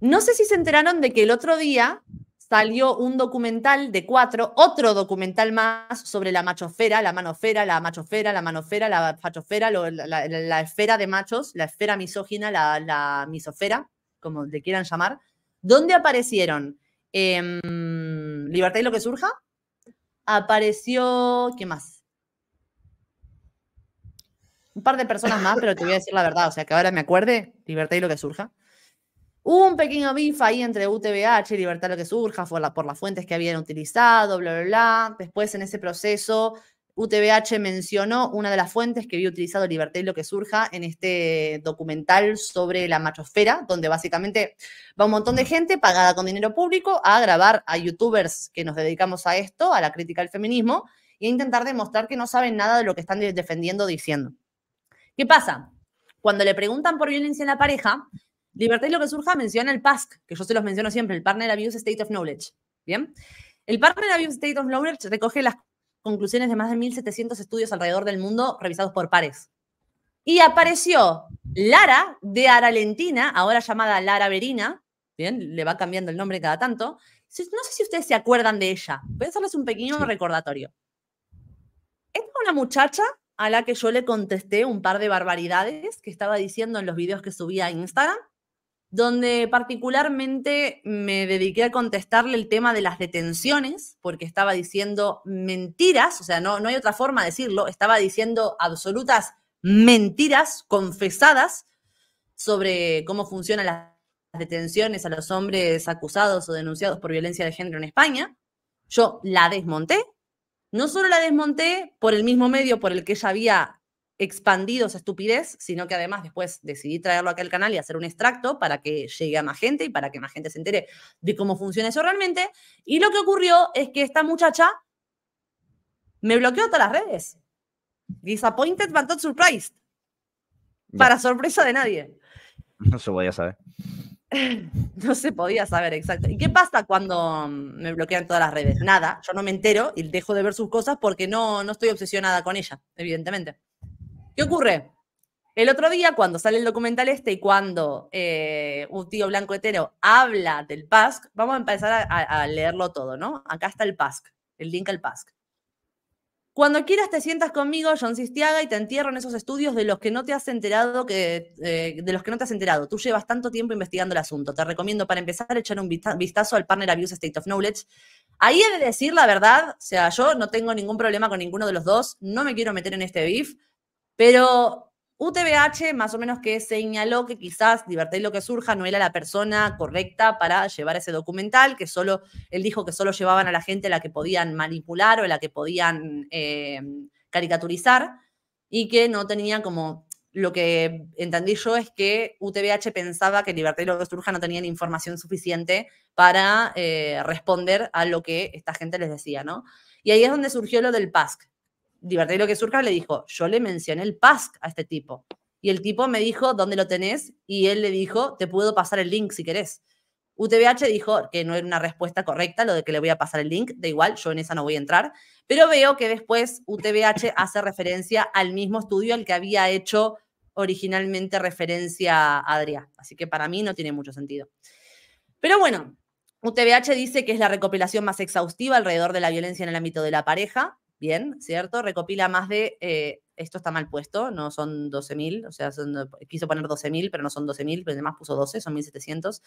No sé si se enteraron de que el otro día salió un documental de cuatro, otro documental más sobre la machosfera, la manofera, la machosfera, la manofera, la fachofera, la, esfera de machos, la esfera misógina, la, la misofera, como le quieran llamar, ¿Dónde aparecieron Libertad y lo que surja, apareció, ¿qué más? Un par de personas más, pero te voy a decir la verdad, o sea, que ahora me acuerde, Libertad y lo que surja. Hubo un pequeño bif ahí entre UTBH y Libertad lo que surja por, las fuentes que habían utilizado, bla, bla, bla. Después en ese proceso UTBH mencionó una de las fuentes que había utilizado Libertad y lo que surja en este documental sobre la machosfera, donde básicamente va un montón de gente pagada con dinero público a grabar a youtubers que nos dedicamos a esto, a la crítica al feminismo, y e a intentar demostrar que no saben nada de lo que están defendiendo diciendo. ¿Qué pasa? Cuando le preguntan por violencia en la pareja, Libertad y lo que surja menciona el PASC, que yo se los menciono siempre, el Partner Abuse State of Knowledge. ¿Bien? El Partner Abuse State of Knowledge recoge las conclusiones de más de 1.700 estudios alrededor del mundo revisados por pares. Y apareció Lara de Aralentina, ahora llamada Lara Berina, ¿bien? Le va cambiando el nombre cada tanto. No sé si ustedes se acuerdan de ella. Voy a hacerles un pequeño recordatorio. Esta es una muchacha a la que yo le contesté un par de barbaridades que estaba diciendo en los videos que subía a Instagram donde particularmente me dediqué a contestarle el tema de las detenciones, porque estaba diciendo mentiras, o sea, no, hay otra forma de decirlo, estaba diciendo absolutas mentiras confesadas sobre cómo funcionan las detenciones a los hombres acusados o denunciados por violencia de género en España. Yo la desmonté. No solo la desmonté por el mismo medio por el que ella había expandido esa estupidez, sino que además después decidí traerlo acá al canal y hacer un extracto para que llegue a más gente y para que más gente se entere de cómo funciona eso realmente. Y lo que ocurrió es que esta muchacha me bloqueó todas las redes. Disappointed but not surprised. Para sorpresa de nadie. No se podía saber. no se podía saber, exacto. ¿Y qué pasa cuando mm, me bloquean todas las redes? Nada, yo no me entero y dejo de ver sus cosas porque no, no estoy obsesionada con ella, evidentemente. ¿Qué ocurre? El otro día, cuando sale el documental este y cuando eh, un tío blanco hetero habla del PASC, vamos a empezar a, leerlo todo, ¿no? Acá está el PASC, el link al PASC. Cuando quieras te sientas conmigo, John Sistiaga, y te entierro en esos estudios de los que no te has enterado que, eh, de los que no te has enterado. Tú llevas tanto tiempo investigando el asunto. Te recomiendo para empezar echar un vistazo al Partner Abuse State of Knowledge. Ahí he de decir la verdad, o sea, yo no tengo ningún problema con ninguno de los dos, no me quiero meter en este beef. Pero UTBH más o menos que señaló que quizás y lo que surja no era la persona correcta para llevar ese documental, que solo, él dijo que solo llevaban a la gente la que podían manipular o la que podían eh, caricaturizar y que no tenía como lo que entendí yo es que UTBH pensaba que Libertad y lo que surja no tenían información suficiente para eh, responder a lo que esta gente les decía, ¿no? Y ahí es donde surgió lo del PASC, divertido lo que surca, le dijo, yo le mencioné el PASC a este tipo. Y el tipo me dijo, ¿dónde lo tenés? Y él le dijo, te puedo pasar el link si querés. UTBH dijo que no era una respuesta correcta lo de que le voy a pasar el link, da igual, yo en esa no voy a entrar, pero veo que después UTBH hace referencia al mismo estudio al que había hecho originalmente referencia a Adrián, así que para mí no tiene mucho sentido. Pero bueno, UTBH dice que es la recopilación más exhaustiva alrededor de la violencia en el ámbito de la pareja, Bien, ¿cierto? Recopila más de, eh, esto está mal puesto, no son 12.000, o sea, eh, quiso poner 12.000, pero no son 12.000, pero además puso 12, son 1.700.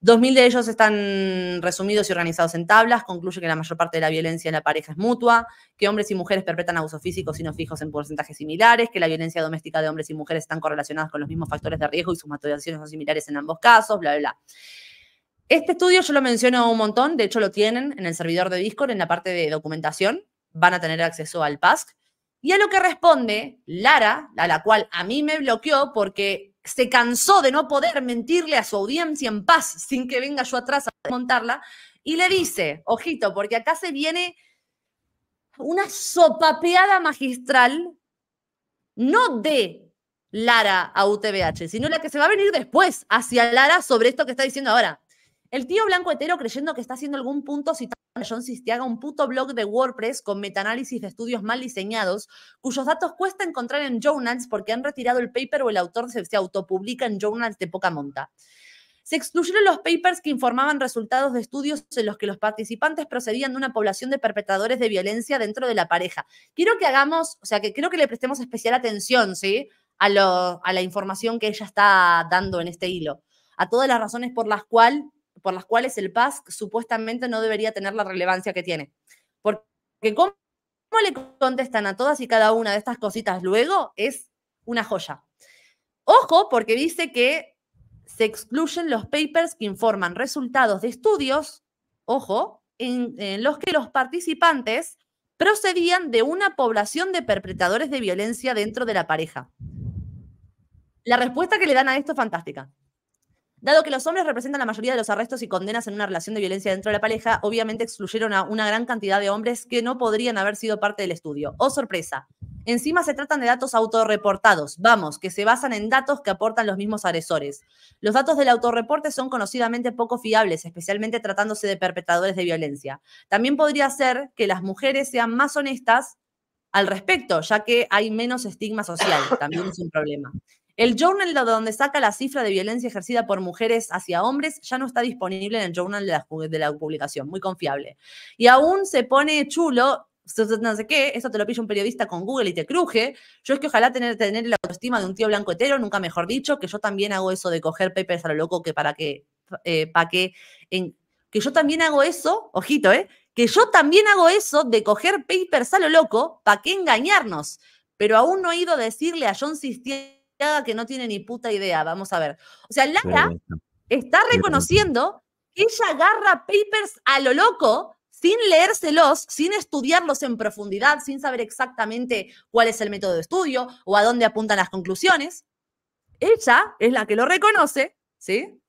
2.000 de ellos están resumidos y organizados en tablas. Concluye que la mayor parte de la violencia en la pareja es mutua, que hombres y mujeres perpetran abusos físicos y no fijos en porcentajes similares, que la violencia doméstica de hombres y mujeres están correlacionadas con los mismos factores de riesgo y sus motivaciones son similares en ambos casos, bla, bla, bla. Este estudio yo lo menciono un montón, de hecho lo tienen en el servidor de Discord, en la parte de documentación, van a tener acceso al PASC. Y a lo que responde Lara, a la cual a mí me bloqueó porque se cansó de no poder mentirle a su audiencia en paz sin que venga yo atrás a desmontarla, y le dice, ojito, porque acá se viene una sopapeada magistral, no de Lara a UTBH, sino la que se va a venir después hacia Lara sobre esto que está diciendo ahora. El tío blanco hetero creyendo que está haciendo algún punto citando a John Sistiaga un puto blog de WordPress con metaanálisis de estudios mal diseñados, cuyos datos cuesta encontrar en journals porque han retirado el paper o el autor se, se autopublica en journals de poca monta. Se excluyeron los papers que informaban resultados de estudios en los que los participantes procedían de una población de perpetradores de violencia dentro de la pareja. Quiero que hagamos, o sea, que creo que le prestemos especial atención, ¿sí? A, a la información que ella está dando en este hilo. A todas las razones por las cuales por las cuales el PASC supuestamente no debería tener la relevancia que tiene. Porque cómo, le contestan a todas y cada una de estas cositas luego es una joya. Ojo, porque dice que se excluyen los papers que informan resultados de estudios, ojo, en, en, los que los participantes procedían de una población de perpetradores de violencia dentro de la pareja. La respuesta que le dan a esto es fantástica. Dado que los hombres representan la mayoría de los arrestos y condenas en una relación de violencia dentro de la pareja, obviamente excluyeron a una gran cantidad de hombres que no podrían haber sido parte del estudio. ¡Oh, sorpresa! Encima se tratan de datos autorreportados, vamos, que se basan en datos que aportan los mismos agresores. Los datos del autorreporte son conocidamente poco fiables, especialmente tratándose de perpetradores de violencia. También podría ser que las mujeres sean más honestas al respecto, ya que hay menos estigma social, también es un problema. El journal donde saca la cifra de violencia ejercida por mujeres hacia hombres ya no está disponible en el journal de la, publicación, muy confiable. Y aún se pone chulo no sé qué, eso te lo pilla un periodista con Google y te cruje. Yo es que ojalá tener, tener la autoestima de un tío blanco hetero, nunca mejor dicho, que yo también hago eso de coger papers a lo loco que para que, eh, para que, que yo también hago eso, ojito, eh, que yo también hago eso de coger papers a lo loco, para qué engañarnos. Pero aún no he ido a decirle a John que no tiene ni puta idea. Vamos a ver. O sea, Lara está reconociendo que ella agarra papers a lo loco sin leérselos, sin estudiarlos en profundidad, sin saber exactamente cuál es el método de estudio o a dónde apuntan las conclusiones. Ella es la que lo reconoce, ¿sí?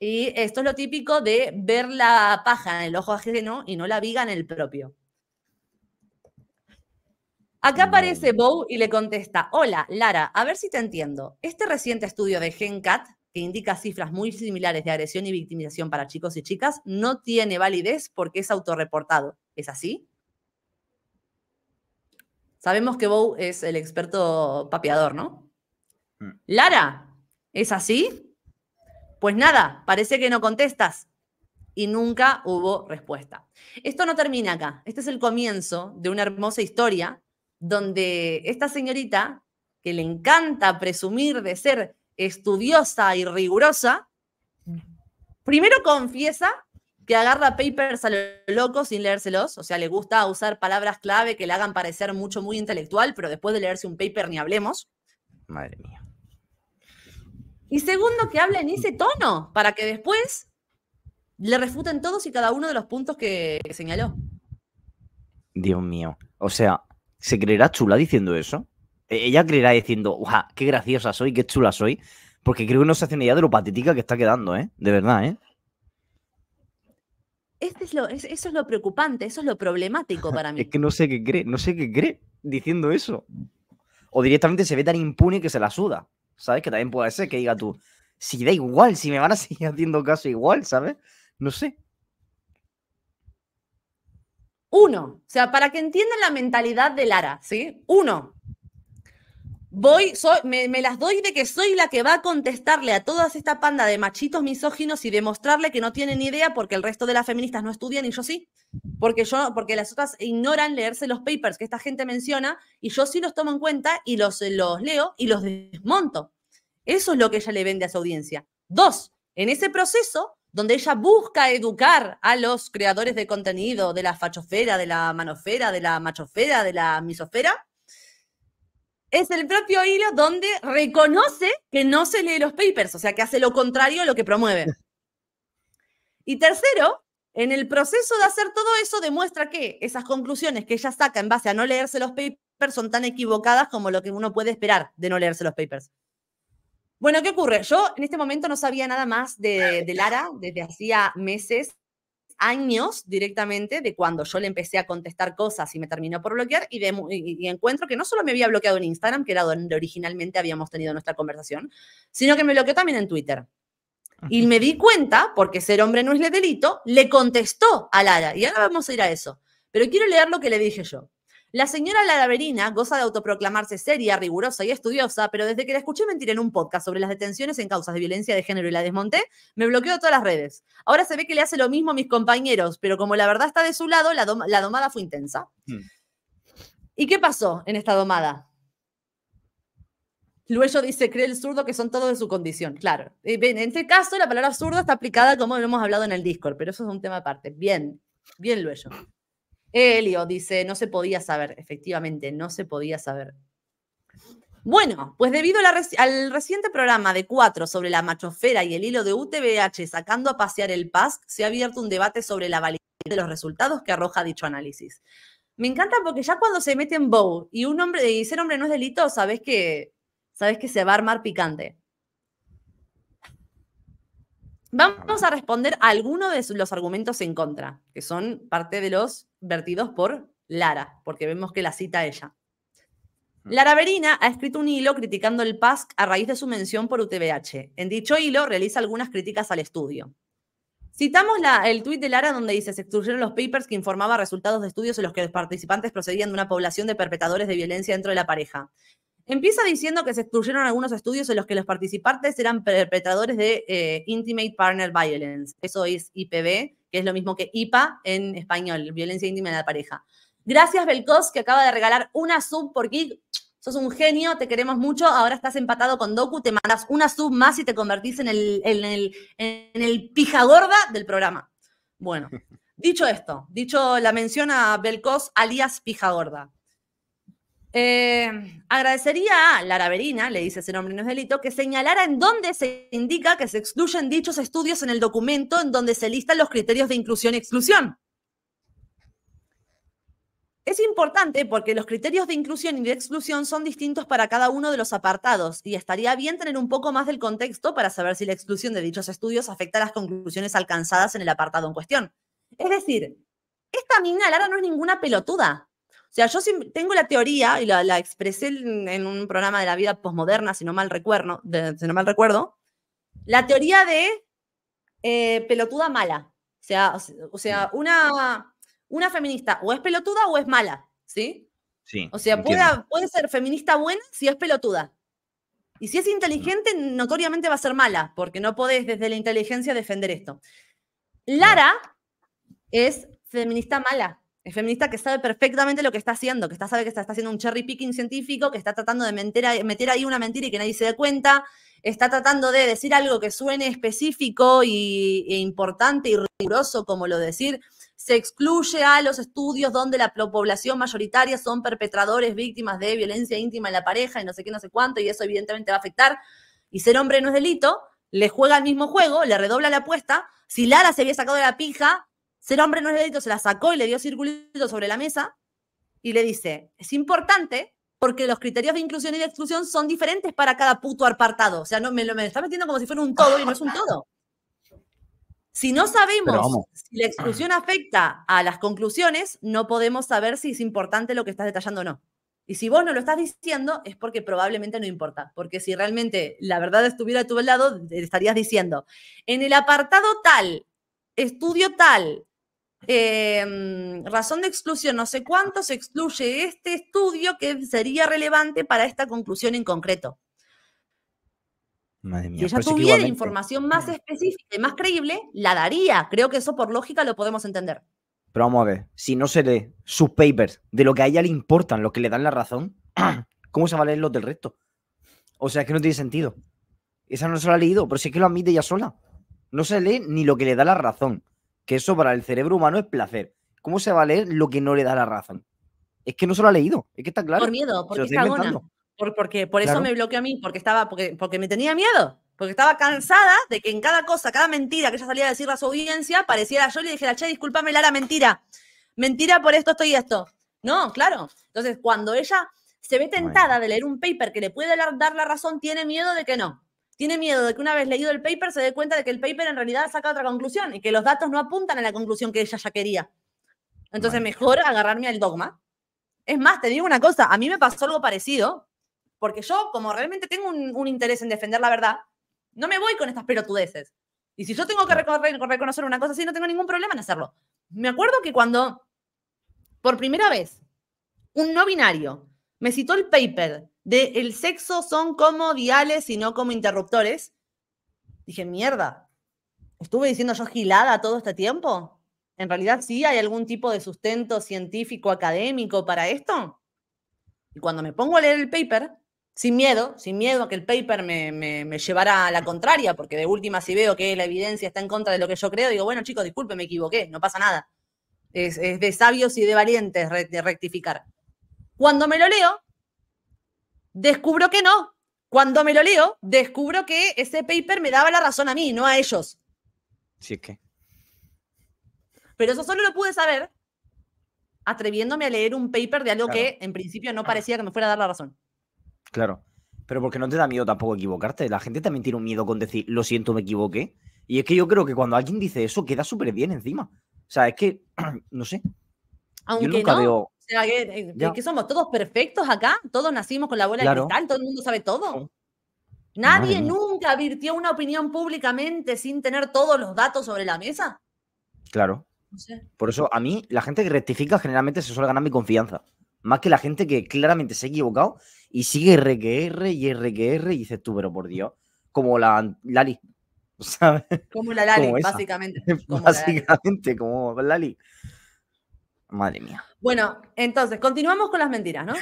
Y esto es lo típico de ver la paja en el ojo ajeno y no la viga en el propio. Acá aparece Bow y le contesta, hola, Lara, a ver si te entiendo. Este reciente estudio de GenCat, que indica cifras muy similares de agresión y victimización para chicos y chicas, no tiene validez porque es autorreportado. ¿Es así? Sabemos que Bow es el experto papeador, ¿no? Mm. Lara, ¿es así? Pues nada, parece que no contestas y nunca hubo respuesta. Esto no termina acá. Este es el comienzo de una hermosa historia donde esta señorita, que le encanta presumir de ser estudiosa y rigurosa, primero confiesa que agarra papers a lo loco sin leérselos, o sea, le gusta usar palabras clave que le hagan parecer mucho, muy intelectual, pero después de leerse un paper ni hablemos. Madre mía. Y segundo, que habla en ese tono, para que después le refuten todos y cada uno de los puntos que, que señaló. Dios mío. O sea, ¿Se creerá chula diciendo eso? E-, ella creerá diciendo, ¡guau! ¡Qué graciosa soy, qué chula soy! Porque creo que no se hace ni idea de lo patética que está quedando, ¿eh? De verdad, ¿eh? Este es lo, eso es lo preocupante, eso es lo problemático para mí. es que no sé qué cree, no sé qué cree diciendo eso. O directamente se ve tan impune que se la suda. ¿Sabes? Que también puede ser que diga tú, si da igual, si me van a seguir haciendo caso igual, ¿sabes? No sé. Uno, o sea, para que entiendan la mentalidad de Lara, ¿sí? Uno, voy, me, las doy de que soy la que va a contestarle a toda esta panda de machitos misóginos y demostrarle que no tienen ni idea porque el resto de las feministas no estudian y yo sí, porque yo, porque las otras ignoran leerse los papers que esta gente menciona y yo sí los tomo en cuenta y los, los leo y los desmonto. Eso es lo que ella le vende a su audiencia. Dos, en ese proceso donde ella busca educar a los creadores de contenido de la fachofera, de la manofera, de la machofera, de la misofera, es el propio hilo donde reconoce que no se lee los papers, o sea, que hace lo contrario a lo que promueve. Y tercero, en el proceso de hacer todo eso demuestra que esas conclusiones que ella saca en base a no leerse los papers son tan equivocadas como lo que uno puede esperar de no leerse los papers. Bueno, ¿qué ocurre? Yo en este momento no sabía nada más de, Lara desde hacía meses años directamente de cuando yo le empecé a contestar cosas y me terminó por bloquear y, encuentro que no solo me había bloqueado en Instagram, que era donde originalmente habíamos tenido nuestra conversación, sino que me bloqueó también en Twitter. Y me di cuenta, porque ser hombre no es delito, le contestó a Lara. Y ahora vamos a ir a eso. Pero quiero leer lo que le dije yo. La señora Ladaverina goza de autoproclamarse seria, rigurosa y estudiosa, pero desde que la escuché mentir en un podcast sobre las detenciones en causas de violencia de género y la desmonté, me bloqueó todas las redes. Ahora se ve que le hace lo mismo a mis compañeros, pero como la verdad está de su lado, la, domada fue intensa. Hmm. ¿Y qué pasó en esta domada? Luego dice, cree el zurdo que son todos de su condición. Claro. Eh, en este caso, la palabra zurdo está aplicada como lo hemos hablado en el Discord, pero eso es un tema aparte. Bien, bien, Luello. Elio dice, no se podía saber, efectivamente, no se podía saber. Bueno, pues debido al reciente programa de Cuatro sobre la machofera y el hilo de UTBH sacando a pasear el PAS, se ha abierto un debate sobre la validez de los resultados que arroja dicho análisis. Me encanta porque ya cuando se en Bow y un hombre y ser hombre no es delito, sabes que sabes que se va a armar picante. Vamos a responder a algunos de los argumentos en contra, que son parte de los vertidos por Lara, porque vemos que la cita ella. Mm. Lara Berina ha escrito un hilo criticando el PASC a raíz de su mención por UTBH. En dicho hilo realiza algunas críticas al estudio. Citamos el tuit de Lara donde dice, se excluyeron los papers que informaba resultados de estudios en los que los participantes procedían de una población de perpetradores de violencia dentro de la pareja. Empieza diciendo que se excluyeron algunos estudios en los que los participantes eran perpetradores de eh, Intimate Partner Violence, eso es IPV, que es lo mismo que IPA en español, violencia íntima en la pareja. Gracias, Belcos, que acaba de regalar una sub por Sos un genio, te queremos mucho. Ahora estás empatado con Doku, te mandas una sub más y te convertís en el, en el, en el pija gorda del programa. Bueno, dicho esto, dicho la mención a Belcos alias pija gorda. Eh, agradecería a Lara Verina, le dice ese nombre no es delito, que señalara en dónde se indica que se excluyen dichos estudios en el documento en donde se listan los criterios de inclusión y exclusión. Es importante porque los criterios de inclusión y de exclusión son distintos para cada uno de los apartados y estaría bien tener un poco más del contexto para saber si la exclusión de dichos estudios afecta a las conclusiones alcanzadas en el apartado en cuestión. Es decir, esta mina Lara no es ninguna pelotuda. O sea, yo tengo la teoría, y la, expresé en, un programa de la vida posmoderna, si no mal recuerdo, no mal recuerdo la teoría de eh, pelotuda mala. O sea, una, feminista o es pelotuda o es mala, ¿sí? Sí. O sea, puede, ser feminista buena si es pelotuda. Y si es inteligente, mm. notoriamente va a ser mala, porque no podés desde la inteligencia defender esto. Lara es feminista mala. Es feminista que sabe perfectamente lo que está haciendo, que está, sabe que está, haciendo un cherry picking científico, que está tratando de meter, ahí una mentira y que nadie se dé cuenta, está tratando de decir algo que suene específico y, e importante y riguroso, como lo decir. Se excluye a los estudios donde la población mayoritaria son perpetradores, víctimas de violencia íntima en la pareja y no sé qué, no sé cuánto, y eso evidentemente va a afectar. Y ser hombre no es delito, le juega el mismo juego, le redobla la apuesta. Si Lara se había sacado de la pija, ser hombre no es delito, se la sacó y le dio circulito sobre la mesa y le dice, es importante porque los criterios de inclusión y de exclusión son diferentes para cada puto apartado. O sea, no, me lo me está metiendo como si fuera un todo y no es un todo. Si no sabemos si la exclusión afecta a las conclusiones, no podemos saber si es importante lo que estás detallando o no. Y si vos no lo estás diciendo, es porque probablemente no importa. Porque si realmente la verdad estuviera a tu lado, estarías diciendo, en el apartado tal, estudio tal, Em, razón de exclusión, no sé cuánto se excluye este estudio que sería relevante para esta conclusión en concreto. Madre mía, si ella tuviera información más específica y más creíble, la daría. Creo que eso por lógica lo podemos entender. Pero vamos a ver, si no se lee sus papers de lo que a ella le importan, lo que le dan la razón, ¿cómo se va a leer los del resto? O sea, es que no tiene sentido. Esa no se la ha leído, pero si es que lo admite ella sola. No se lee ni lo que le da la razón, que eso para el cerebro humano es placer. ¿Cómo se va a leer lo que no le da la razón? Es que no se lo ha leído, es que está claro. Por miedo, porque está Por, porque, por eso me bloqueó a mí, porque estaba, porque, porque me tenía miedo. Porque estaba cansada de que en cada cosa, cada mentira que ella salía a decir a su audiencia, pareciera yo y le dijera, che, discúlpame, Lara, mentira. Mentira por esto, estoy esto. No, claro. Entonces, cuando ella se ve tentada de leer un paper que le puede dar la razón, tiene miedo de que no tiene miedo de que una vez leído el paper se dé cuenta de que el paper en realidad saca otra conclusión y que los datos no apuntan a la conclusión que ella ya quería. Entonces, mejor agarrarme al dogma. Es más, te digo una cosa, a mí me pasó algo parecido, porque yo, como realmente tengo un, un interés en defender la verdad, no me voy con estas pelotudeces. Y si yo tengo que reconocer una cosa así, no tengo ningún problema en hacerlo. Me acuerdo que cuando, por primera vez, un no binario me citó el paper de el sexo son como diales y no como interruptores. Dije, mierda, ¿estuve diciendo yo gilada todo este tiempo? ¿En realidad sí hay algún tipo de sustento científico, académico para esto? Y cuando me pongo a leer el paper, sin miedo, sin miedo a que el paper me, llevara a la contraria, porque de última si veo que la evidencia está en contra de lo que yo creo, digo, bueno chicos, disculpe, me equivoqué, no pasa nada. Es, de sabios y de valientes rectificar. Cuando me lo leo, descubro que no. Cuando me lo leo, descubro que ese paper me daba la razón a mí, no a ellos. Sí que. Pero eso solo lo pude saber atreviéndome a leer un paper de algo que en principio no ah. parecía que me fuera a dar la razón. Claro. Pero porque no te da miedo tampoco equivocarte. La gente también tiene un miedo con decir, lo siento, me equivoqué. Y es que yo creo que cuando alguien dice eso, queda súper bien encima. O sea, es que, no sé. Aunque yo nunca veo es que, somos todos perfectos acá, todos nacimos con la bola de cristal, todo el mundo sabe todo. Nadie nunca advirtió una opinión públicamente sin tener todos los datos sobre la mesa. Claro. Por eso a mí la gente que rectifica generalmente se suele ganar mi confianza. Más que la gente que claramente se ha equivocado y sigue R que R y R que y dices tú, pero por Dios. Como la Lali. ¿sabes? Como la Lali, básicamente. Como básicamente, la como Lali. Madre mía. Bueno, entonces, continuamos con las mentiras, ¿no?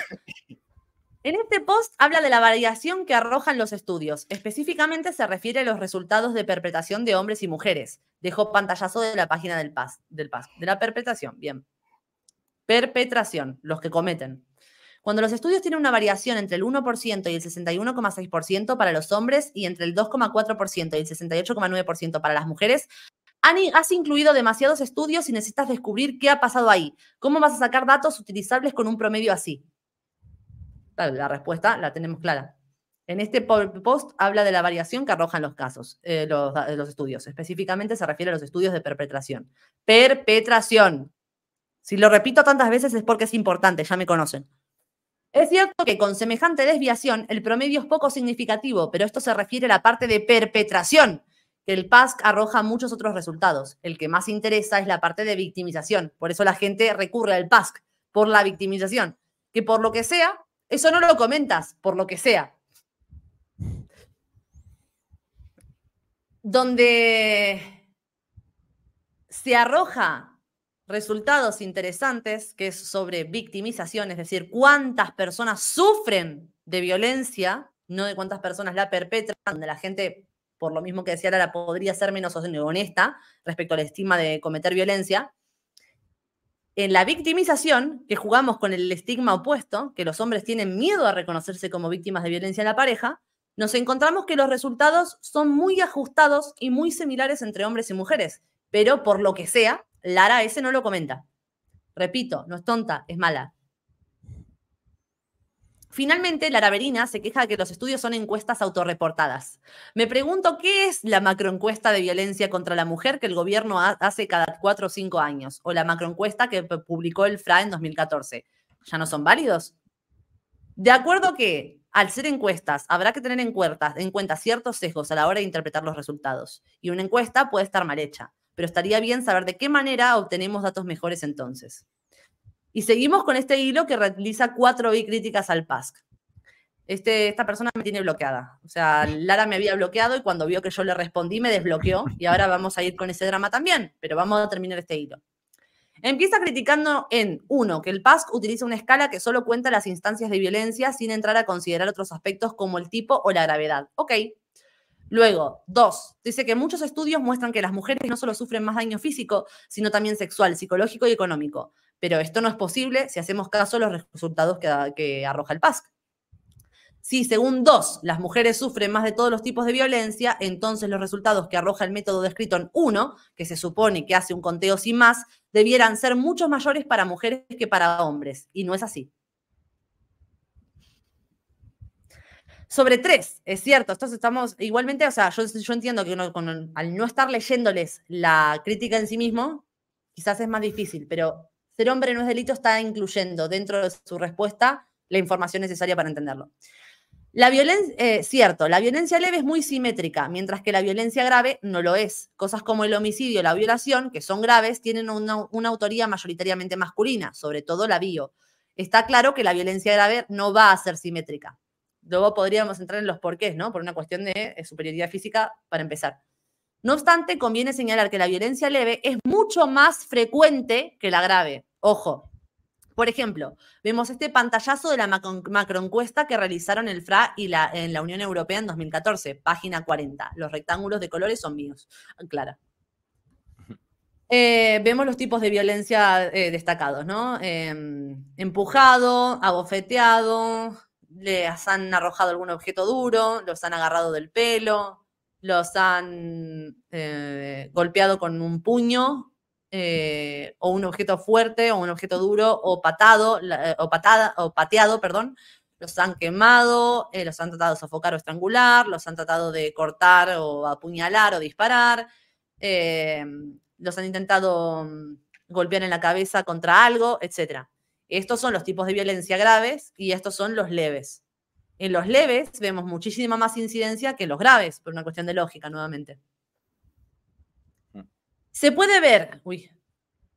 En este post habla de la variación que arrojan los estudios. Específicamente se refiere a los resultados de perpetración de hombres y mujeres. Dejó pantallazo de la página del PAS, del PAS, de la perpetración. Bien. Perpetración, los que cometen. Cuando los estudios tienen una variación entre el 1% y el 61,6% para los hombres y entre el 2,4% y el 68,9% para las mujeres, has incluido demasiados estudios y necesitas descubrir qué ha pasado ahí. ¿Cómo vas a sacar datos utilizables con un promedio así? La respuesta la tenemos clara. En este post habla de la variación que arrojan los casos, eh, eh, los, estudios. Específicamente se refiere a los estudios de perpetración. Perpetración. Si lo repito tantas veces es porque es importante, ya me conocen. Es cierto que con semejante desviación el promedio es poco significativo, pero esto se refiere a la parte de perpetración, el PASC arroja muchos otros resultados. El que más interesa es la parte de victimización. Por eso la gente recurre al PASC, por la victimización. Que por lo que sea, eso no lo comentas, por lo que sea. Donde se arroja resultados interesantes, que es sobre victimización, es decir, cuántas personas sufren de violencia, no de cuántas personas la perpetran, donde la gente por lo mismo que decía Lara, podría ser menos honesta respecto al estigma de cometer violencia. En la victimización, que jugamos con el estigma opuesto, que los hombres tienen miedo a reconocerse como víctimas de violencia en la pareja, nos encontramos que los resultados son muy ajustados y muy similares entre hombres y mujeres, pero por lo que sea, Lara ese no lo comenta. Repito, no es tonta, es mala. Finalmente, la Berina se queja de que los estudios son encuestas autorreportadas. Me pregunto qué es la macroencuesta de violencia contra la mujer que el gobierno hace cada cuatro o cinco años, o la macroencuesta que publicó el FRA en 2014. ¿Ya no son válidos? De acuerdo que, al ser encuestas, habrá que tener en en cuenta ciertos sesgos a la hora de interpretar los resultados. Y una encuesta puede estar mal hecha, pero estaría bien saber de qué manera obtenemos datos mejores entonces. Y seguimos con este hilo que realiza cuatro críticas al PASC. Este, esta persona me tiene bloqueada. O sea, Lara me había bloqueado y cuando vio que yo le respondí me desbloqueó y ahora vamos a ir con ese drama también, pero vamos a terminar este hilo. Empieza criticando en, uno, que el PASC utiliza una escala que solo cuenta las instancias de violencia sin entrar a considerar otros aspectos como el tipo o la gravedad. Ok. Luego, dos, dice que muchos estudios muestran que las mujeres no solo sufren más daño físico, sino también sexual, psicológico y económico. Pero esto no es posible si hacemos caso a los resultados ah, que, arroja el PASC. Si según dos las mujeres sufren más de todos los tipos de violencia, entonces los resultados que arroja el método descrito en uno, que se supone que hace un conteo sin más, debieran ser mucho mayores para mujeres que para hombres. Y no es así. Sobre tres, es cierto, entonces estamos igualmente, o sea, yo, entiendo que al no estar leyéndoles la crítica en sí mismo, quizás es más difícil, pero ser hombre no es delito está incluyendo dentro de su respuesta la información necesaria para entenderlo. La violencia, eh, cierto, la violencia leve es muy simétrica, mientras que la violencia grave no lo es. Cosas como el homicidio, la violación, que son graves, tienen una, autoría mayoritariamente masculina, sobre todo la bio. Está claro que la violencia grave no va a ser simétrica. Luego podríamos entrar en los porqués, ¿no? Por una cuestión de eh, superioridad física, para empezar. No obstante, conviene señalar que la violencia leve es mucho más frecuente que la grave. Ojo, por ejemplo, vemos este pantallazo de la macroencuesta que realizaron el FRA y la, en la Unión Europea en 2014, página 40. Los rectángulos de colores son míos, Clara. Eh, vemos los tipos de violencia eh, destacados, ¿no? Em, empujado, abofeteado, les han arrojado algún objeto duro, los han agarrado del pelo, los han eh, golpeado con un puño eh, o un objeto fuerte o un objeto duro o patado eh, o patada o pateado, perdón. Los han quemado, eh, los han tratado de sofocar o estrangular, los han tratado de cortar o apuñalar o disparar, em, los han intentado mm, golpear en la cabeza contra algo, etc. Estos son los tipos de violencia graves y estos son los leves. En los leves vemos muchísima más incidencia que en los graves, por una cuestión de lógica, nuevamente. Se puede ver, uy,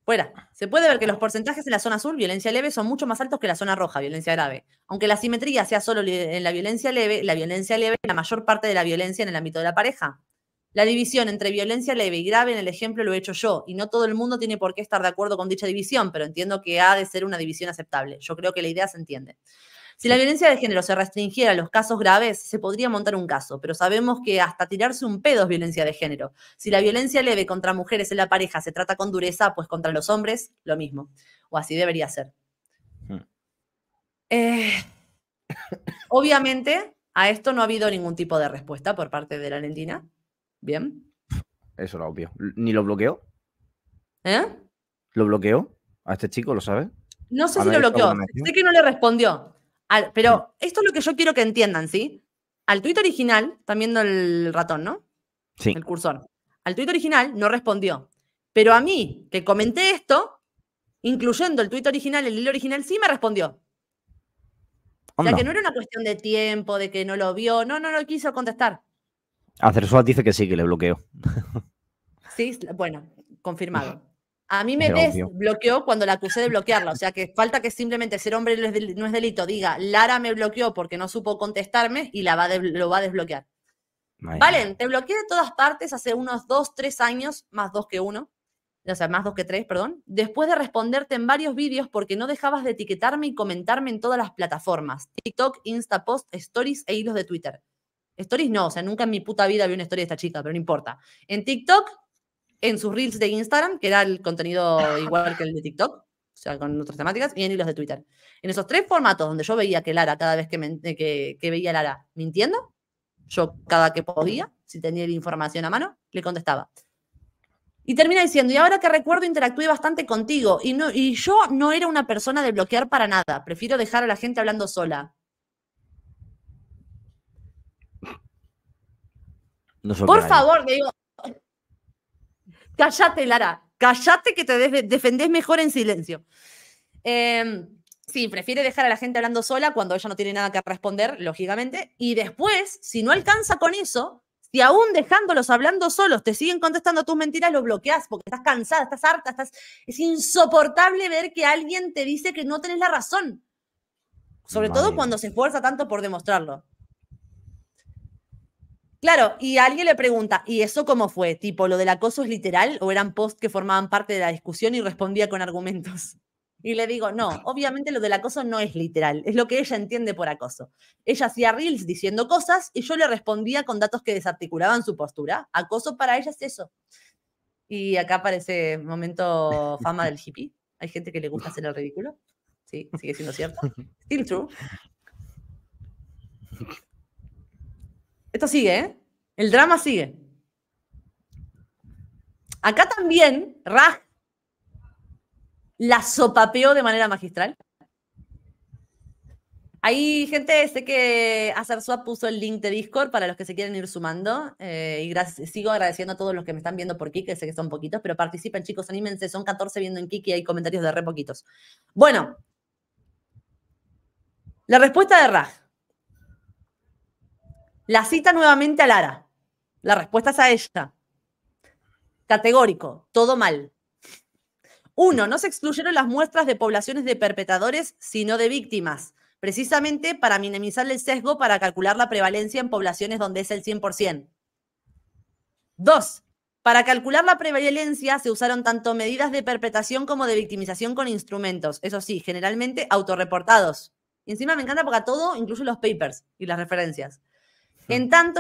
fuera, se puede ver que los porcentajes en la zona azul, violencia leve, son mucho más altos que la zona roja, violencia grave. Aunque la simetría sea solo en la violencia leve, la violencia leve es la mayor parte de la violencia en el ámbito de la pareja. La división entre violencia leve y grave en el ejemplo lo he hecho yo, y no todo el mundo tiene por qué estar de acuerdo con dicha división, pero entiendo que ha de ser una división aceptable. Yo creo que la idea se entiende. Si la violencia de género se restringiera a los casos graves, se podría montar un caso, pero sabemos que hasta tirarse un pedo es violencia de género. Si la violencia leve contra mujeres en la pareja se trata con dureza, pues contra los hombres, lo mismo. O así debería ser. Hmm. Eh, obviamente, a esto no ha habido ningún tipo de respuesta por parte de la Lendina. Bien. Eso era obvio. ¿Ni lo bloqueó? ¿Eh? ¿Lo bloqueó? ¿A este chico lo sabe? No sé si lo bloqueó. Sé que no le respondió pero mm. esto es lo que yo quiero que entiendan, ¿sí? Al tuit original, están viendo el ratón, ¿no? Sí. El cursor. Al tuit original no respondió. Pero a mí, que comenté esto, incluyendo el tuit original, el hilo original, sí me respondió. O sea, que no era una cuestión de tiempo, de que no lo vio, no, no no quiso contestar. Acersuat dice que sí, que le bloqueó. sí, bueno, confirmado. A mí me desbloqueó cuando la acusé de bloquearla, o sea que falta que simplemente ser hombre no es delito, diga, Lara me bloqueó porque no supo contestarme y la va lo va a desbloquear. Valen, te bloqueé de todas partes hace unos dos, tres años, más dos que uno, o sea, más dos que tres, perdón, después de responderte en varios vídeos porque no dejabas de etiquetarme y comentarme en todas las plataformas, TikTok, Post, Stories e hilos de Twitter. Stories no, o sea, nunca en mi puta vida vi una historia de esta chica, pero no importa. En TikTok, en sus reels de Instagram, que era el contenido igual que el de TikTok, o sea, con otras temáticas, y en los de Twitter. En esos tres formatos donde yo veía que Lara, cada vez eh, que, veía a Lara mintiendo, yo cada que podía, si tenía la información a mano, le contestaba. Y termina diciendo, y ahora que recuerdo interactué bastante contigo, y, no, y yo no era una persona de bloquear para nada, prefiero dejar a la gente hablando sola. Por favor, digo, Cállate, Lara. Cállate que te defendés mejor en silencio. Em, sí, prefiere dejar a la gente hablando sola cuando ella no tiene nada que responder, lógicamente. Y después, si no alcanza con eso, si aún dejándolos hablando solos te siguen contestando tus mentiras, lo bloqueas porque estás cansada, estás harta, estás. Es insoportable ver que alguien te dice que no tenés la razón. Sobre todo cuando se esfuerza tanto por demostrarlo. Claro, y alguien le pregunta, ¿y eso cómo fue? Tipo, ¿lo del acoso es literal o eran posts que formaban parte de la discusión y respondía con argumentos? Y le digo, no, obviamente lo del acoso no es literal, es lo que ella entiende por acoso. Ella hacía reels diciendo cosas y yo le respondía con datos que desarticulaban su postura. Acoso para ella es eso. Y acá aparece momento fama del hippie. Hay gente que le gusta hacer el ridículo. Sí, sigue siendo cierto. Still true. Esto sigue, ¿eh? El drama sigue. Acá también Raj la sopapeó de manera magistral. Ahí, gente, sé este que Suap puso el link de Discord para los que se quieren ir sumando. Eh, y gracias, sigo agradeciendo a todos los que me están viendo por Kik, que sé que son poquitos, pero participen, chicos, anímense. Son 14 viendo en Kik y hay comentarios de re poquitos. Bueno, la respuesta de Raj. La cita nuevamente a Lara. La respuesta es a ella. Categórico, todo mal. Uno, no se excluyeron las muestras de poblaciones de perpetradores, sino de víctimas, precisamente para minimizar el sesgo para calcular la prevalencia en poblaciones donde es el 100%. Dos, para calcular la prevalencia se usaron tanto medidas de perpetración como de victimización con instrumentos, eso sí, generalmente autorreportados. Y encima me encanta porque a todo, incluso los papers y las referencias. Eh, en tanto,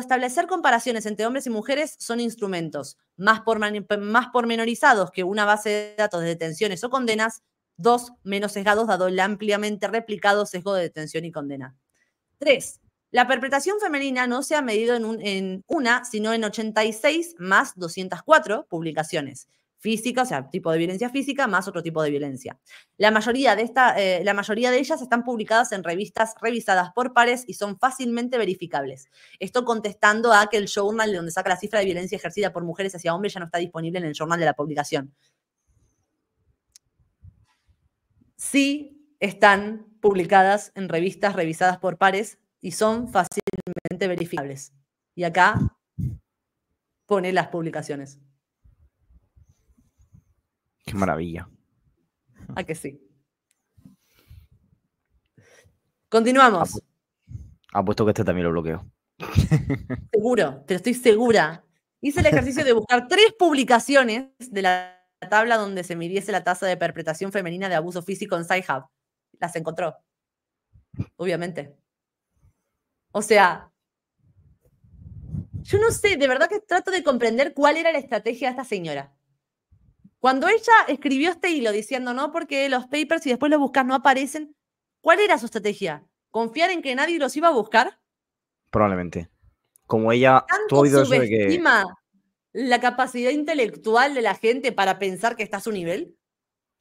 establecer comparaciones entre hombres y mujeres son instrumentos más, pormenorizados que una base de datos de detenciones o condenas, dos, menos sesgados dado el ampliamente replicado sesgo de detención y condena. Tres, la perpetración femenina no se ha medido en, en una, sino en 86 más 204 publicaciones física, o sea, tipo de violencia física más otro tipo de violencia. La mayoría de, esta, eh, la mayoría de ellas están publicadas en revistas revisadas por pares y son fácilmente verificables. Esto contestando a que el journal de donde saca la cifra de violencia ejercida por mujeres hacia hombres ya no está disponible en el journal de la publicación. Sí están publicadas en revistas revisadas por pares y son fácilmente verificables. Y acá pone las publicaciones. Qué maravilla. Ah, que sí. Continuamos. apuesto que este también lo bloqueo. Seguro, te estoy segura. Hice el ejercicio de buscar tres publicaciones de la tabla donde se midiese la tasa de perpetración femenina de abuso físico en Sci-Hub. Las encontró. Obviamente. O sea, yo no sé, de verdad que trato de comprender cuál era la estrategia de esta señora. Cuando ella escribió este hilo diciendo, no, porque los papers, y después los buscas, no aparecen, ¿cuál era su estrategia? ¿Confiar en que nadie los iba a buscar? Probablemente. Como ella, todo subestima que... la capacidad intelectual de la gente para pensar que está a su nivel?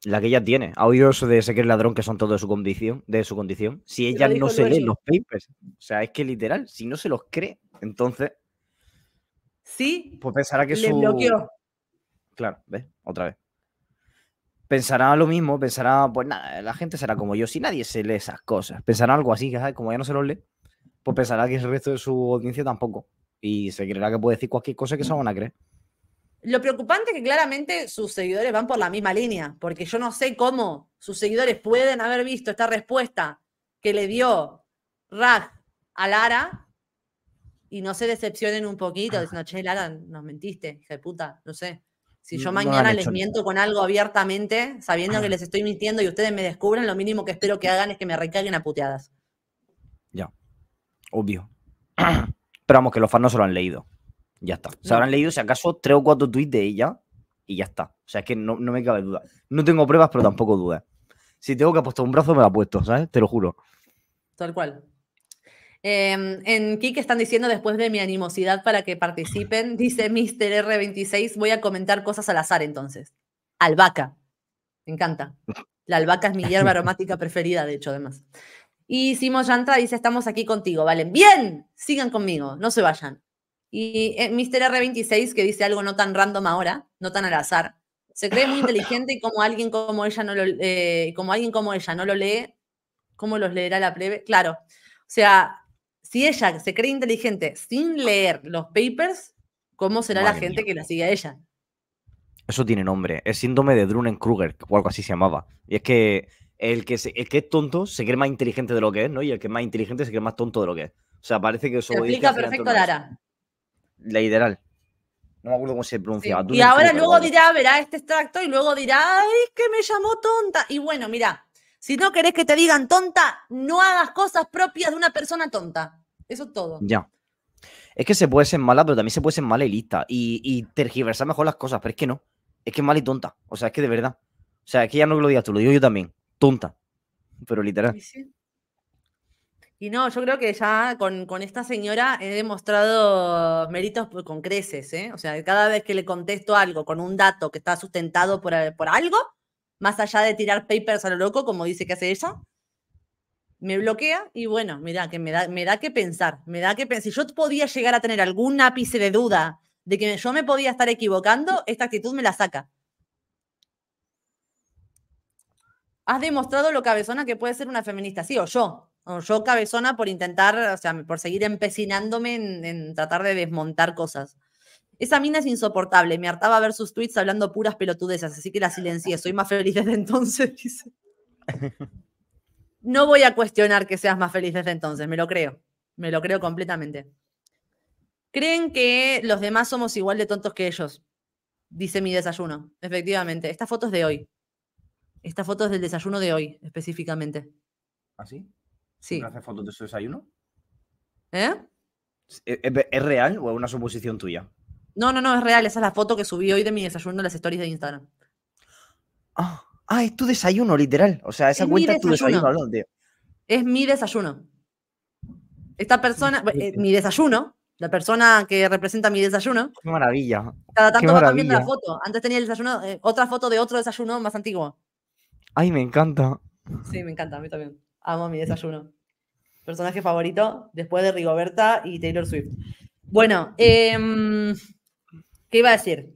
La que ella tiene. Ha oído eso de el Ladrón, que son todos de su condición, de su condición. Si ella no se lee los papers. O sea, es que literal, si no se los cree, entonces. Sí. Pues pensará que le su. Claro, ¿ves? Otra vez. Pensará lo mismo, pensará, pues nada, la gente será como yo, si nadie se lee esas cosas. Pensará algo así, como ya no se los lee, pues pensará que el resto de su audiencia tampoco. Y se creerá que puede decir cualquier cosa que se van a creer. Lo preocupante es que claramente sus seguidores van por la misma línea, porque yo no sé cómo sus seguidores pueden haber visto esta respuesta que le dio Raj a Lara y no se decepcionen un poquito, ah. diciendo, che, Lara, nos mentiste, hija de puta, no sé. Si yo mañana les miento con algo abiertamente, sabiendo que les estoy mintiendo y ustedes me descubren, lo mínimo que espero que hagan es que me recaguen a puteadas. Ya, obvio. Pero vamos, que los fans no se lo han leído. Ya está. Se habrán leído, si acaso, tres o cuatro tweets de ella y ya está. O sea, es que no, no me cabe duda. No tengo pruebas, pero tampoco dudas. Si tengo que apostar un brazo, me lo apuesto, ¿sabes? Te lo juro. Tal cual. Em, en Kik están diciendo después de mi animosidad para que participen, dice Mr. R26, voy a comentar cosas al azar entonces. Albahaca. Me encanta. La albahaca es mi hierba aromática preferida, de hecho, además. Y Simo Yantra dice, estamos aquí contigo, ¿valen? Bien, sigan conmigo, no se vayan. Y eh, Mr. R26, que dice algo no tan random ahora, no tan al azar, se cree muy inteligente y como alguien como ella no lo, eh, como alguien como ella no lo lee, ¿cómo los leerá la plebe? Claro. O sea, si ella se cree inteligente sin leer los papers, ¿cómo será la gente que la sigue a ella? Eso tiene nombre. Es síndrome de Drunen-Kruger, o algo así se llamaba. Y es que el que, es tonto se cree más inteligente de lo que es, ¿no? Y el que es más inteligente se cree más tonto de lo que es. O sea, parece que eso. explica perfecto, Lara. La ideal. No me acuerdo cómo se pronunciaba. Y ahora luego dirá, verá este extracto y luego dirá, ay, que me llamó tonta. Y bueno, mira, si no querés que te digan tonta, no hagas cosas propias de una persona tonta. Eso todo. Ya. Es que se puede ser mala, pero también se puede ser mala y lista. Y, tergiversar mejor las cosas, pero es que no. Es que es mala y tonta. O sea, es que de verdad. O sea, es que ya no lo digas tú, lo digo yo también. Tonta. Pero literal. Y no, yo creo que ya con, esta señora he demostrado méritos con creces, ¿eh? O sea, cada vez que le contesto algo con un dato que está sustentado por, por algo, más allá de tirar papers a lo loco, como dice que hace ella, me bloquea y bueno, mira, que me da, que pensar, me da que pensar. Si yo podía llegar a tener algún ápice de duda de que yo me podía estar equivocando, esta actitud me la saca. Has demostrado lo cabezona que puede ser una feminista, sí, o yo. O yo cabezona por intentar, o sea, por seguir empecinándome en, tratar de desmontar cosas. Esa mina es insoportable. Me hartaba ver sus tweets hablando puras pelotudezas, así que la silencié. Soy más feliz desde entonces, no voy a cuestionar que seas más feliz desde entonces, me lo creo, me lo creo completamente. Creen que los demás somos igual de tontos que ellos, dice mi desayuno, efectivamente. Esta foto es de hoy. Esta foto es del desayuno de hoy, específicamente. ¿Ah, sí? Sí. ¿No haces fotos de su desayuno? ¿Eh? ¿Es, real o es una suposición tuya? No, no, no, es real. Esa es la foto que subí hoy de mi desayuno en las stories de Instagram. Ah. Ah, es tu desayuno, literal. O sea, esa cuenta es tu desayuno, hablando, Es mi desayuno. Esta persona, eh, mi desayuno, la persona que representa mi desayuno. Qué maravilla. Cada tanto va cambiando la foto. Antes tenía el desayuno, eh, otra foto de otro desayuno más antiguo. Ay, me encanta. Sí, me encanta, a mí también. Amo mi desayuno. Personaje favorito después de Rigoberta y Taylor Swift. Bueno, em, ¿qué iba a decir?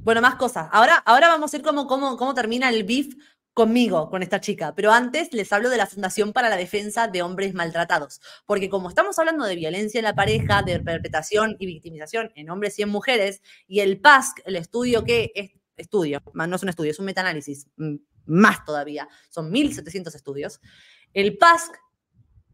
Bueno, más cosas. Ahora, ahora vamos a ir cómo, cómo, cómo termina el beef conmigo, con esta chica. Pero antes les hablo de la Fundación para la Defensa de Hombres Maltratados. Porque como estamos hablando de violencia en la pareja, de perpetración y victimización en hombres y en mujeres, y el PASC, el estudio que es estudio, no es un estudio, es un metaanálisis, mm, más todavía, son 1.700 estudios, el PASC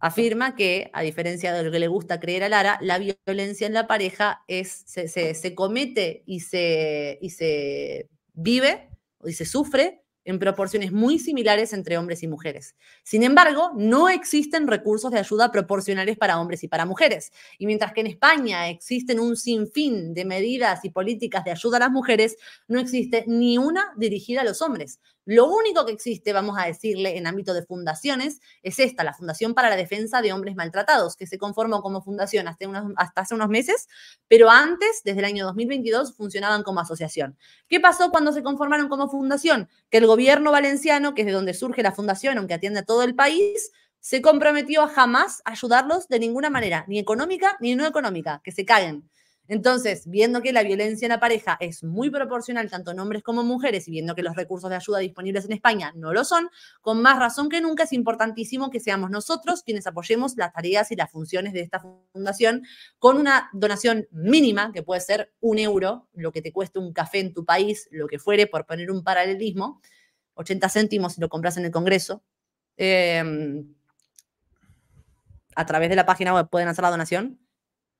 afirma que, a diferencia de lo que le gusta creer a Lara, la violencia en la pareja es, se, comete y se, y se vive y se sufre en proporciones muy similares entre hombres y mujeres. Sin embargo, no existen recursos de ayuda proporcionales para hombres y para mujeres. Y mientras que en España existen un sinfín de medidas y políticas de ayuda a las mujeres, no existe ni una dirigida a los hombres. Lo único que existe, vamos a decirle, en ámbito de fundaciones es esta, la Fundación para la Defensa de Hombres Maltratados, que se conformó como fundación hasta, hace unos meses, pero antes, desde el año 2022, funcionaban como asociación. ¿Qué pasó cuando se conformaron como fundación? Que el gobierno valenciano, que es de donde surge la fundación, aunque atiende a todo el país, se comprometió a jamás ayudarlos de ninguna manera, ni económica ni no económica, que se caguen. Entonces, viendo que la violencia en la pareja es muy proporcional tanto en hombres como en mujeres y viendo que los recursos de ayuda disponibles en España no lo son, con más razón que nunca es importantísimo que seamos nosotros quienes apoyemos las tareas y las funciones de esta fundación con una donación mínima, que puede ser un euro, lo que te cueste un café en tu país, lo que fuere, por poner un paralelismo, 80 céntimos si lo compras en el Congreso. Em, a través de la página web pueden hacer la donación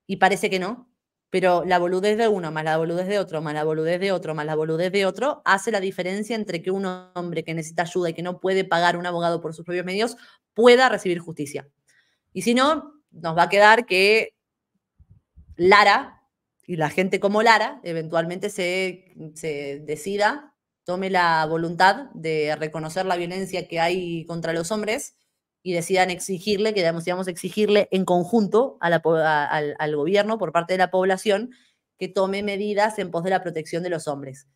y parece que no, pero la boludez de uno, más la boludez de otro, más la boludez de otro, más la boludez de otro, hace la diferencia entre que un hombre que necesita ayuda y que no puede pagar un abogado por sus propios medios pueda recibir justicia. Y si no, nos va a quedar que Lara y la gente como Lara eventualmente se, se decida, tome la voluntad de reconocer la violencia que hay contra los hombres y decidan exigirle, que digamos, exigirle en conjunto a al gobierno por parte de la población que tome medidas en pos de la protección de los hombres.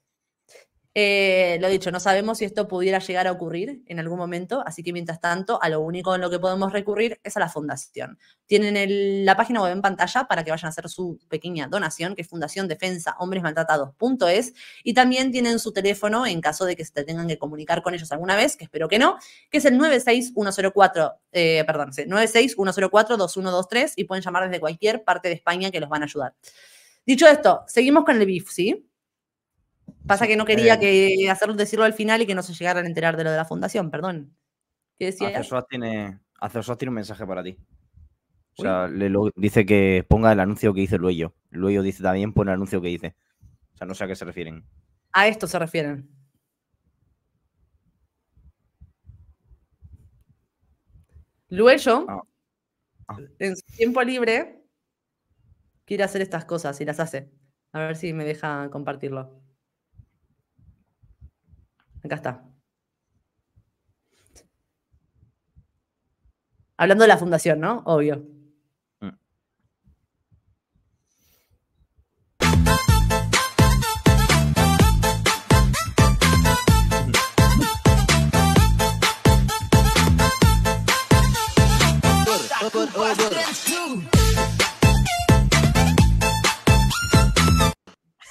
Eh, lo dicho, no sabemos si esto pudiera llegar a ocurrir en algún momento, así que mientras tanto, a lo único en lo que podemos recurrir es a la fundación. Tienen la página web en pantalla para que vayan a hacer su pequeña donación, que es Fundación Defensa Hombres y también tienen su teléfono en caso de que se tengan que comunicar con ellos alguna vez, que espero que no, que es el 96104, eh, perdón, 96104-2123 y pueden llamar desde cualquier parte de España que los van a ayudar. Dicho esto, seguimos con el BIF, ¿sí? Pasa que no quería que hacerlo decirlo al final y que no se llegaran a enterar de lo de la fundación, perdón. ¿Qué tiene, tiene un mensaje para ti. O sea, dice que ponga el anuncio que dice Luello. Luello dice también pone el anuncio que dice. O sea, no sé a qué se refieren. A esto se refieren. Luello, ah. Ah. en su tiempo libre, quiere hacer estas cosas y las hace. A ver si me deja compartirlo. Acá está. Hablando de la fundación, ¿no? Obvio. Mm.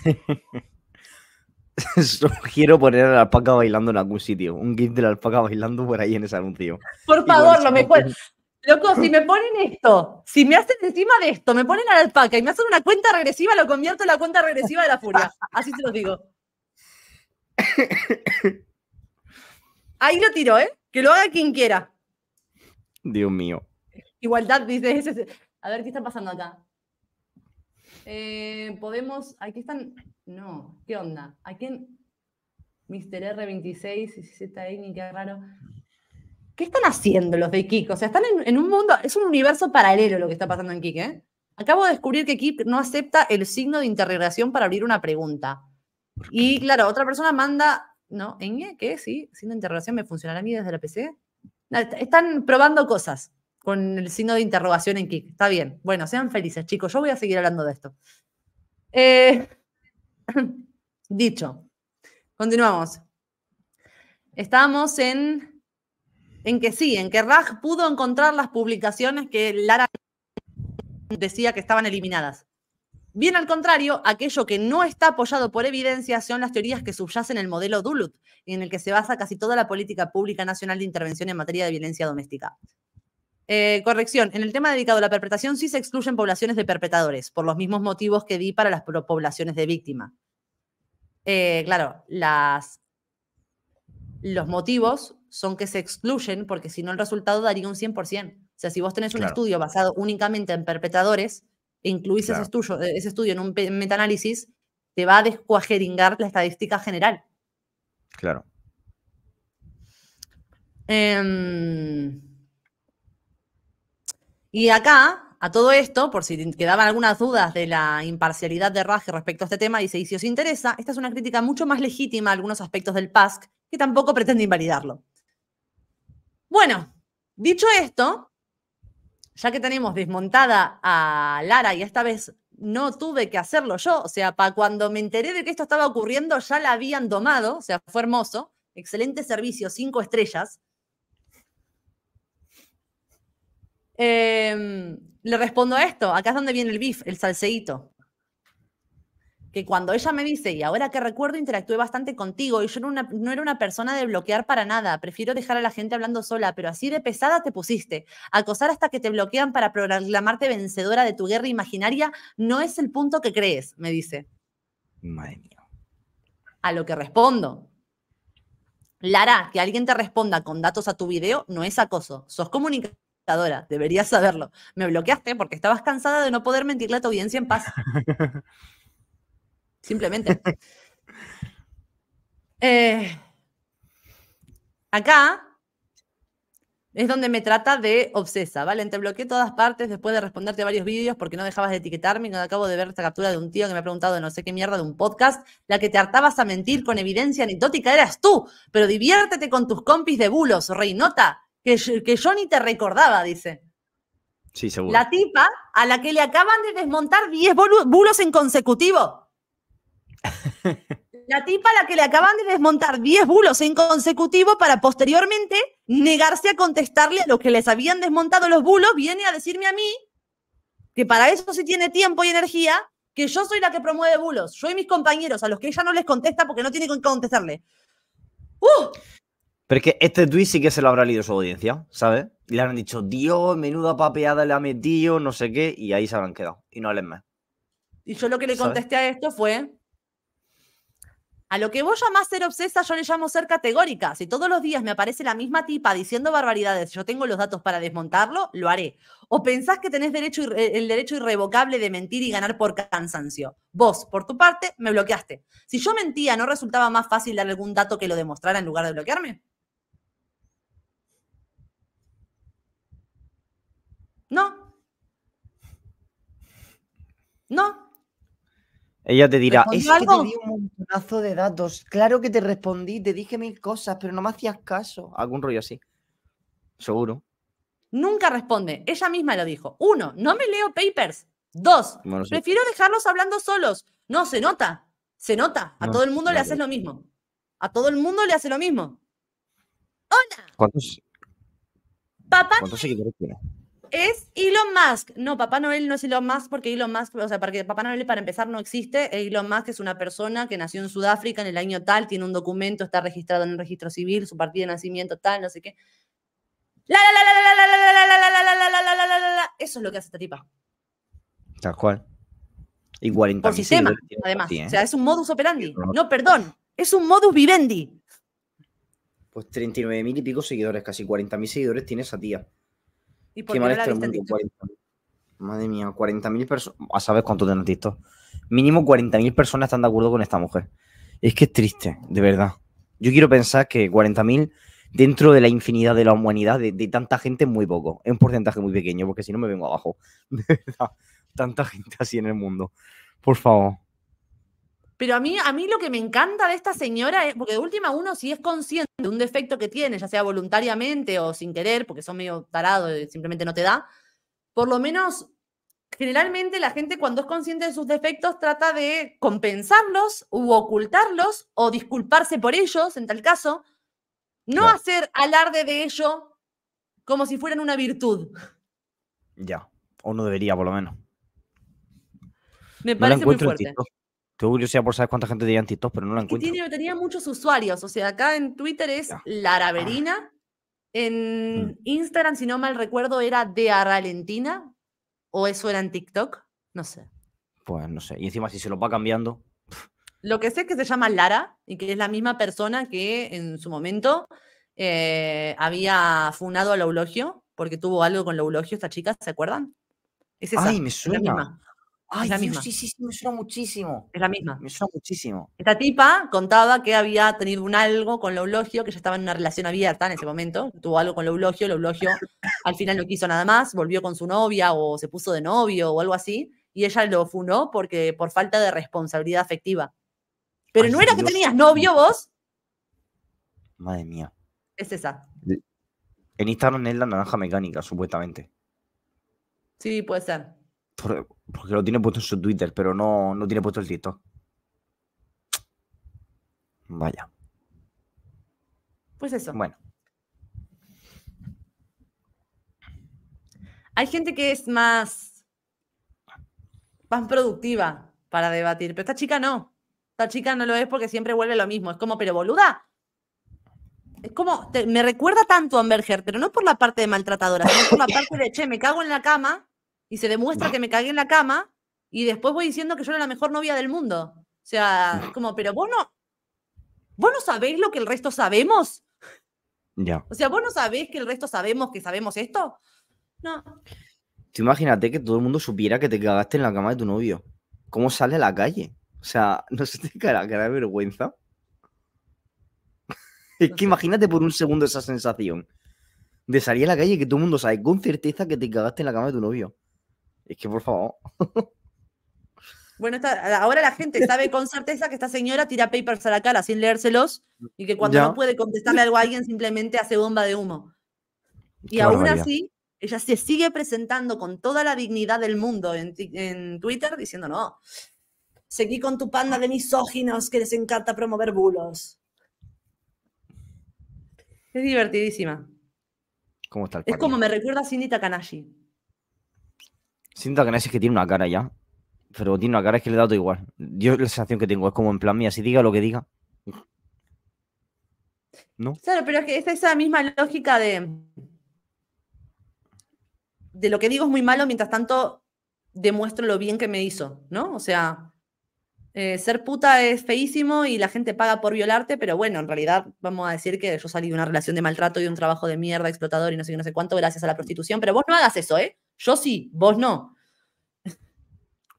Sugiero poner a la alpaca bailando en algún sitio. Un gif de la alpaca bailando por ahí en ese anuncio. Por favor, lo mejor. Loco, si me ponen esto, si me hacen encima de esto, me ponen a la alpaca y me hacen una cuenta regresiva, lo convierto en la cuenta regresiva de la furia. Así se los digo. Ahí lo tiro, ¿eh? Que lo haga quien quiera. Dios mío. Igualdad, dice. A ver, ¿qué está pasando acá? Eh, podemos. Aquí están. No, ¿qué onda? ¿A quién? Mr. R26, ni qué raro. ¿Qué están haciendo los de Kik? O sea, están en, un mundo, es un universo paralelo lo que está pasando en Kik, ¿eh? Acabo de descubrir que Kik no acepta el signo de interrogación para abrir una pregunta. Y claro, otra persona manda, ¿no? ¿En qué? ¿Sí? ¿Signo de interrogación me funcionará a mí desde la PC? Están probando cosas con el signo de interrogación en Kik. Está bien. Bueno, sean felices, chicos. Yo voy a seguir hablando de esto. Eh, Dicho. Continuamos. Estamos en, en que sí, en que Raj pudo encontrar las publicaciones que Lara decía que estaban eliminadas. Bien al contrario, aquello que no está apoyado por evidencia son las teorías que subyacen el modelo Duluth, en el que se basa casi toda la política pública nacional de intervención en materia de violencia doméstica. Eh, corrección, en el tema dedicado a la perpetración sí se excluyen poblaciones de perpetradores, por los mismos motivos que di para las poblaciones de víctima. Eh, claro, las, los motivos son que se excluyen porque si no el resultado daría un 100%. O sea, si vos tenés un estudio basado únicamente en perpetradores, e incluís ese, eh, estudio, en un metaanálisis, te va a descuajeringar la estadística general. Claro. Em, y acá, a todo esto, por si quedaban algunas dudas de la imparcialidad de Raje respecto a este tema, dice, y si os interesa, esta es una crítica mucho más legítima a algunos aspectos del PASC que tampoco pretende invalidarlo. Bueno, dicho esto, ya que tenemos desmontada a Lara y esta vez no tuve que hacerlo yo, o sea, para cuando me enteré de que esto estaba ocurriendo ya la habían tomado, o sea, fue hermoso, excelente servicio, cinco estrellas. Em, le respondo a esto, acá es donde viene el bif, el salseíto. Que cuando ella me dice, y ahora que recuerdo, interactué bastante contigo, y yo no, era una persona de bloquear para nada, prefiero dejar a la gente hablando sola, pero así de pesada te pusiste. Acosar hasta que te bloquean para proclamarte vencedora de tu guerra imaginaria no es el punto que crees, me dice. Madre mía. A lo que respondo, Lara, que alguien te responda con datos a tu video no es acoso. Sos comunicación deberías saberlo. Me bloqueaste porque estabas cansada de no poder mentirle a tu audiencia en paz. Simplemente. Eh, acá es donde me trata de obsesa, ¿vale? Te bloqueé todas partes después de responderte a varios vídeos porque no dejabas de etiquetarme y no acabo de ver esta captura de un tío que me ha preguntado de no sé qué mierda de un podcast. La que te hartabas a mentir con evidencia anecdótica eras tú, pero diviértete con tus compis de bulos, reinota que, yo ni te recordaba, dice. Sí, seguro. La tipa a la que le acaban de desmontar 10 bulos en consecutivo. la tipa a la que le acaban de desmontar 10 bulos en consecutivo para posteriormente negarse a contestarle a los que les habían desmontado los bulos, viene a decirme a mí que para eso sí tiene tiempo y energía, que yo soy la que promueve bulos, yo y mis compañeros, a los que ella no les contesta porque no tiene que contestarle. ¡Uh! Pero es que este tweet sí que se lo habrá leído su audiencia, ¿sabes? Y le han dicho, Dios, menuda papeada le ha metido, no sé qué, y ahí se habrán quedado. Y no hablen más. Y yo lo que le contesté a esto fue, a lo que vos llamás ser obsesa, yo le llamo ser categórica. Si todos los días me aparece la misma tipa diciendo barbaridades, yo tengo los datos para desmontarlo, lo haré. O pensás que tenés derecho el derecho irrevocable de mentir y ganar por cansancio. Vos, por tu parte, me bloqueaste. Si yo mentía, ¿no resultaba más fácil dar algún dato que lo demostrara en lugar de bloquearme? No. Ella te dirá, es que te di un montonazo de datos. Claro que te respondí, te dije mil cosas, pero no me hacías caso. Algún rollo así. Seguro. Nunca responde. Ella misma lo dijo. Uno, no me leo papers. Dos, prefiero dejarlos hablando solos. No, se nota. Se nota. A todo el mundo le haces lo mismo. A todo el mundo le hace lo mismo. ¡Hola! ¿Cuántos? Papá. ¿Cuántos es Elon Musk. No, Papá Noel no es Elon Musk porque Elon Musk, o sea, porque Papá Noel para empezar no existe. Elon Musk es una persona que nació en Sudáfrica en el año tal, tiene un documento, está registrado en el registro civil, su partida de nacimiento tal, no sé qué. La la la Eso es lo que hace esta tipa. Tal cual. Igual Por sistema, además. O sea, es un modus operandi. No, perdón. Es un modus vivendi. Pues 39 mil y pico seguidores, casi 40 mil seguidores tiene esa tía. Madre mía, 40.000 personas. Ah, ¿Sabes cuánto tienen Mínimo 40.000 personas están de acuerdo con esta mujer. Es que es triste, de verdad. Yo quiero pensar que 40.000 dentro de la infinidad de la humanidad, de, tanta gente, es muy poco. Es un porcentaje muy pequeño, porque si no me vengo abajo. De verdad, tanta gente así en el mundo. Por favor. Pero a mí, a mí lo que me encanta de esta señora es, porque de última uno si es consciente de un defecto que tiene, ya sea voluntariamente o sin querer, porque son medio tarados y eh, simplemente no te da, por lo menos generalmente la gente cuando es consciente de sus defectos trata de compensarlos u ocultarlos o disculparse por ellos, en tal caso, no, hacer alarde de ello como si fueran una virtud. Ya, o no debería por lo menos. Me parece muy fuerte. Tengo curiosidad por saber cuánta gente tenía en TikTok, pero no la encuentro. Y tenía muchos usuarios. O sea, acá en Twitter es Lara Berina, ah. mm. En Instagram, si no mal recuerdo, era de Valentina ¿O eso era en TikTok? No sé. Pues no sé. Y encima, si se lo va cambiando. Lo que sé es que se llama Lara y que es la misma persona que en su momento eh, había funado al Eulogio, porque tuvo algo con el Eulogio, esta chica, ¿se acuerdan? Es esa, Ay, me suena. Ay, la misma. sí, sí, sí, me suena muchísimo. Es la misma. Me suena muchísimo. Esta tipa contaba que había tenido un algo con eulogio, que ya estaba en una relación abierta en ese momento. Tuvo algo con el oblogio al final no quiso nada más, volvió con su novia o se puso de novio o algo así, y ella lo funó porque, por falta de responsabilidad afectiva. Pero no era que tenías novio vos. Madre mía. Es esa. En Instagram es la naranja mecánica, supuestamente. Sí, puede ser porque lo tiene puesto en su Twitter, pero no, no tiene puesto el TikTok. Vaya. Pues eso. Bueno. Hay gente que es más, más productiva para debatir, pero esta chica no. Esta chica no lo es porque siempre vuelve lo mismo. Es como, pero boluda. Es como, me recuerda tanto a Amberger, pero no por la parte de maltratadora, sino por la parte de, che, me cago en la cama y se demuestra que me cagué en la cama y después voy diciendo que yo era la mejor novia del mundo. O sea, como, pero vos no, vos no sabéis lo que el resto sabemos. Ya. O sea, vos no sabéis que el resto sabemos que sabemos esto. No. Tú imagínate que todo el mundo supiera que te cagaste en la cama de tu novio. ¿Cómo sale a la calle? O sea, ¿no se te cara cara de vergüenza? es que imagínate por un segundo esa sensación de salir a la calle que todo el mundo sabe con certeza que te cagaste en la cama de tu novio. Es que por favor. Bueno, ahora la gente sabe con certeza que esta señora tira papers a la cara sin leérselos y que cuando no puede contestarle algo a alguien simplemente hace bomba de humo. y aún así, ella se sigue presentando con toda la dignidad del mundo en, Twitter diciendo, no, seguí con tu panda de misóginos que les encanta promover bulos. Es divertidísima. ¿Cómo está es como me recuerda a Cindy Takanashi. Siento que es que tiene una cara ya. Pero tiene una cara es que le da todo igual. Yo la sensación que tengo es como en plan mía, si diga lo que diga. ¿No? Claro, pero es que es esa misma lógica de. De lo que digo es muy malo, mientras tanto demuestro lo bien que me hizo, ¿no? O sea, eh, ser puta es feísimo y la gente paga por violarte, pero bueno, en realidad vamos a decir que yo salí de una relación de maltrato y un trabajo de mierda explotador y no sé qué, no sé cuánto gracias a la prostitución, pero vos no hagas eso, ¿eh? Yo sí, vos no.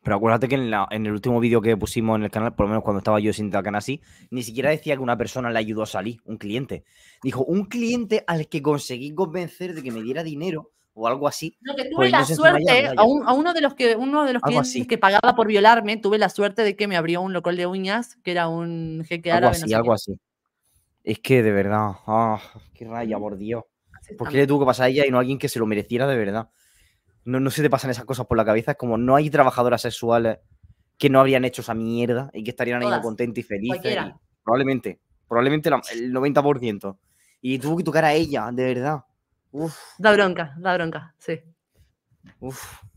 Pero acuérdate que en, el último vídeo que pusimos en el canal, por lo menos cuando estaba yo sin así, ni siquiera decía que una persona le ayudó a salir, un cliente. Dijo, un cliente al que conseguí convencer de que me diera dinero o algo así. No, que tuve pues la suerte, a, uno de los, que, uno de los clientes que pagaba por violarme, tuve la suerte de que me abrió un local de uñas, que era un jeque Algo así, algo así. Es que de verdad, ah, qué raya, por Dios. ¿Por qué le tuvo que pasar a ella y no a alguien que se lo mereciera de verdad? no, no se te pasan esas cosas por la cabeza. Es como no hay trabajadoras sexuales que no habrían hecho esa mierda y que estarían ahí contentas y felices. probablemente, probablemente el 90%. Y tuvo que tocar a ella, de verdad. Uf. Da bronca, da bronca, sí. Uf.